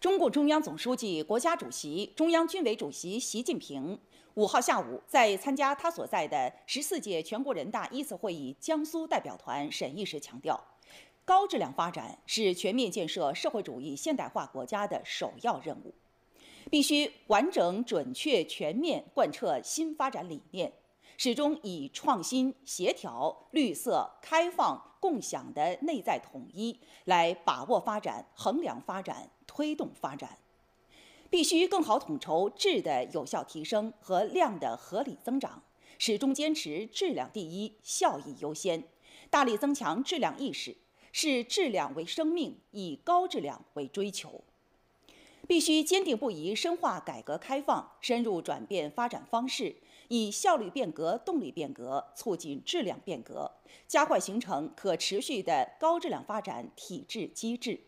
中共中央总书记、国家主席、中央军委主席习近平五号下午在参加他所在的十四届全国人大一次会议江苏代表团审议时强调，高质量发展是全面建设社会主义现代化国家的首要任务，必须完整、准确、全面贯彻新发展理念，始终以创新、协调、绿色、开放、共享的内在统一来把握发展、衡量发展。推动发展，必须更好统筹质的有效提升和量的合理增长，始终坚持质量第一、效益优先，大力增强质量意识，视质量为生命，以高质量为追求。必须坚定不移深化改革开放，深入转变发展方式，以效率变革、动力变革促进质量变革，加快形成可持续的高质量发展体制机制。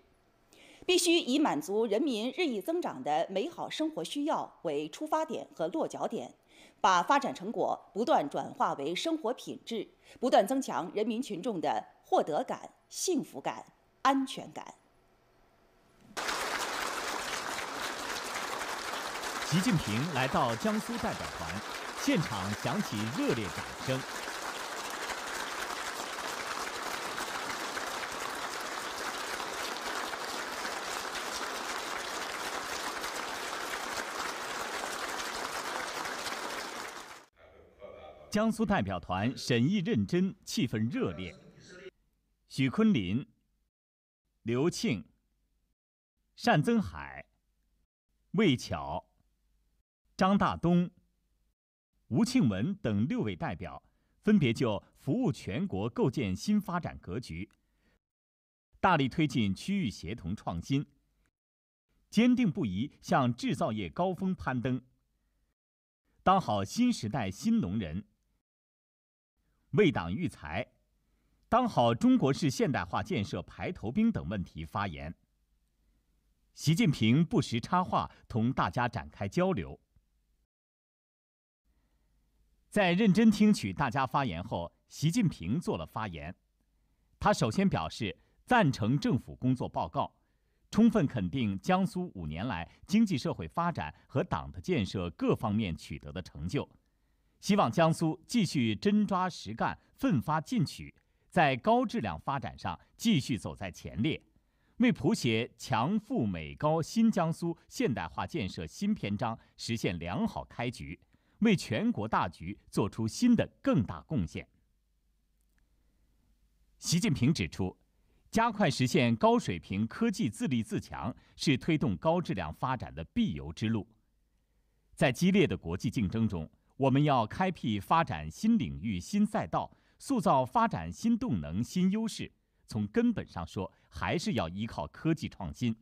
必须以满足人民日益增长的美好生活需要为出发点和落脚点，把发展成果不断转化为生活品质，不断增强人民群众的获得感、幸福感、安全感。习近平来到江苏代表团，现场响起热烈掌声。江苏代表团审议认真，气氛热烈。许昆林、刘庆、单增海、魏巧、张大东、吴庆文等六位代表分别就服务全国构建新发展格局、大力推进区域协同创新、坚定不移向制造业高峰攀登、当好新时代新农人。为党育才，当好中国式现代化建设排头兵等问题发言。习近平不时插话，同大家展开交流。在认真听取大家发言后，习近平作了发言。他首先表示赞成政府工作报告，充分肯定江苏五年来经济社会发展和党的建设各方面取得的成就。希望江苏继续真抓实干、奋发进取，在高质量发展上继续走在前列，为谱写强富美高新江苏现代化建设新篇章实现良好开局，为全国大局做出新的更大贡献。习近平指出，加快实现高水平科技自立自强是推动高质量发展的必由之路，在激烈的国际竞争中。我们要开辟发展新领域新赛道，塑造发展新动能新优势，从根本上说还是要依靠科技创新。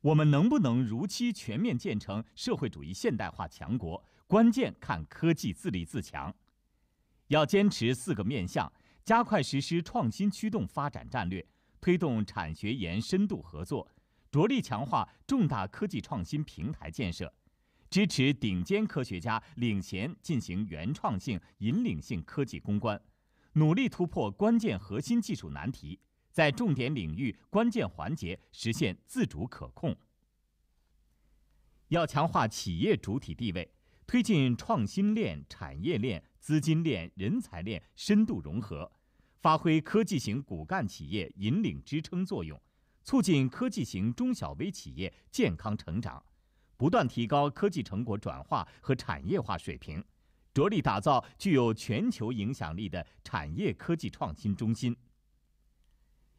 我们能不能如期全面建成社会主义现代化强国，关键看科技自立自强。要坚持四个面向，加快实施创新驱动发展战略，推动产学研深度合作，着力强化重大科技创新平台建设。支持顶尖科学家领衔进行原创性、引领性科技攻关，努力突破关键核心技术难题，在重点领域、关键环节实现自主可控。要强化企业主体地位，推进创新链、产业链、资金链、人才链深度融合，发挥科技型骨干企业引领支撑作用，促进科技型中小微企业健康成长。不断提高科技成果转化和产业化水平，着力打造具有全球影响力的产业科技创新中心。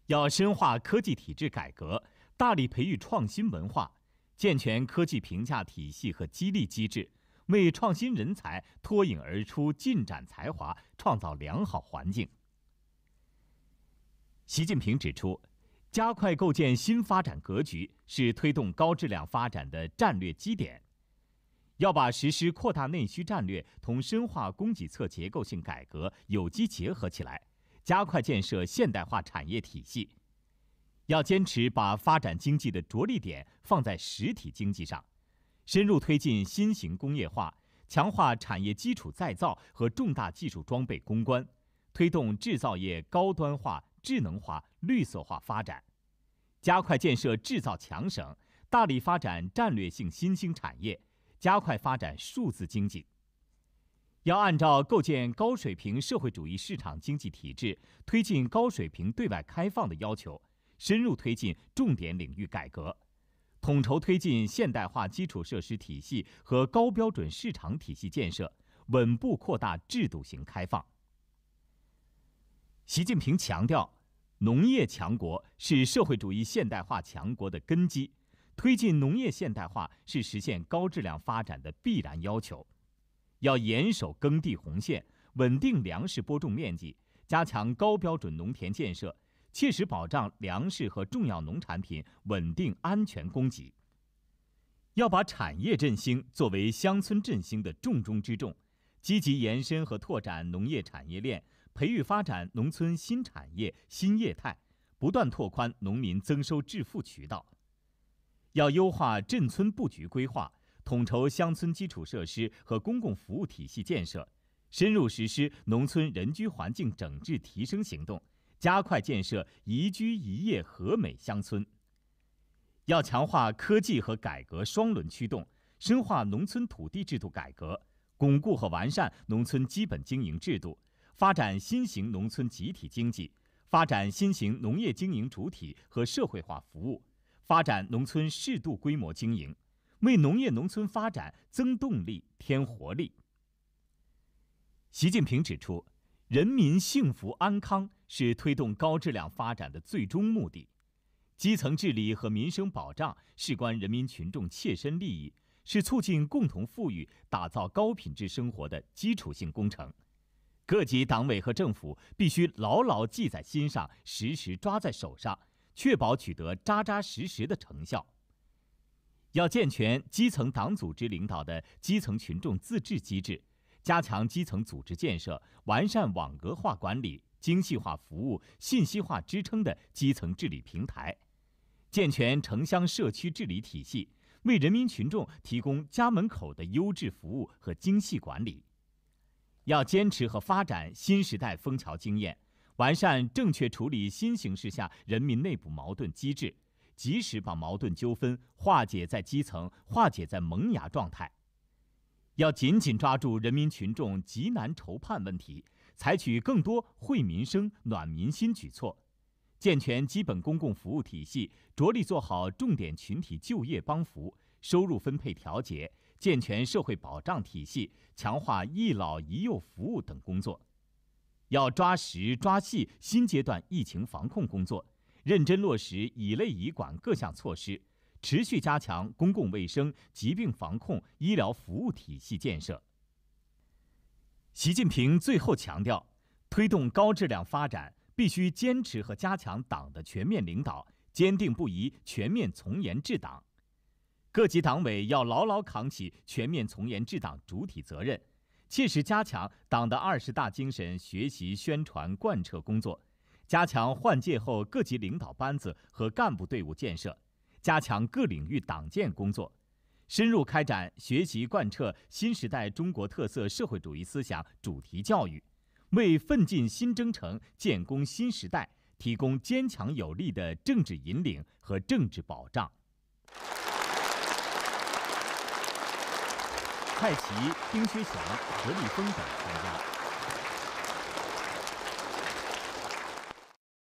要深化科技体制改革，大力培育创新文化，健全科技评价体系和激励机制，为创新人才脱颖而出、尽展才华创造良好环境。习近平指出。加快构建新发展格局是推动高质量发展的战略基点，要把实施扩大内需战略同深化供给侧结构性改革有机结合起来，加快建设现代化产业体系，要坚持把发展经济的着力点放在实体经济上，深入推进新型工业化，强化产业基础再造和重大技术装备攻关，推动制造业高端化。智能化、绿色化发展，加快建设制造强省，大力发展战略性新兴产业，加快发展数字经济。要按照构建高水平社会主义市场经济体制、推进高水平对外开放的要求，深入推进重点领域改革，统筹推进现代化基础设施体系和高标准市场体系建设，稳步扩大制度型开放。习近平强调，农业强国是社会主义现代化强国的根基，推进农业现代化是实现高质量发展的必然要求。要严守耕地红线，稳定粮食播种面积，加强高标准农田建设，切实保障粮食和重要农产品稳定安全供给。要把产业振兴作为乡村振兴的重中之重，积极延伸和拓展农业产业链。培育发展农村新产业新业态，不断拓宽农民增收致富渠道。要优化镇村布局规划，统筹乡村基础设施和公共服务体系建设，深入实施农村人居环境整治提升行动，加快建设宜居宜业和美乡村。要强化科技和改革双轮驱动，深化农村土地制度改革，巩固和完善农村基本经营制度。发展新型农村集体经济，发展新型农业经营主体和社会化服务，发展农村适度规模经营，为农业农村发展增动力添活力。习近平指出，人民幸福安康是推动高质量发展的最终目的，基层治理和民生保障事关人民群众切身利益，是促进共同富裕、打造高品质生活的基础性工程。各级党委和政府必须牢牢记在心上，时时抓在手上，确保取得扎扎实实的成效。要健全基层党组织领导的基层群众自治机制，加强基层组织建设，完善网格化管理、精细化服务、信息化支撑的基层治理平台，健全城乡社区治理体系，为人民群众提供家门口的优质服务和精细管理。要坚持和发展新时代枫桥经验，完善正确处理新形势下人民内部矛盾机制，及时把矛盾纠纷化解在基层、化解在萌芽状态。要紧紧抓住人民群众急难愁盼问题，采取更多惠民生、暖民心举措，健全基本公共服务体系，着力做好重点群体就业帮扶、收入分配调节。健全社会保障体系，强化一老一幼服务等工作，要抓实抓细新阶段疫情防控工作，认真落实“乙类乙管”各项措施，持续加强公共卫生、疾病防控、医疗服务体系建设。习近平最后强调，推动高质量发展，必须坚持和加强党的全面领导，坚定不移全面从严治党。各级党委要牢牢扛起全面从严治党主体责任，切实加强党的二十大精神学习宣传贯彻工作，加强换届后各级领导班子和干部队伍建设，加强各领域党建工作，深入开展学习贯彻新时代中国特色社会主义思想主题教育，为奋进新征程、建功新时代提供坚强有力的政治引领和政治保障。蔡奇、丁薛祥、何立峰等参加。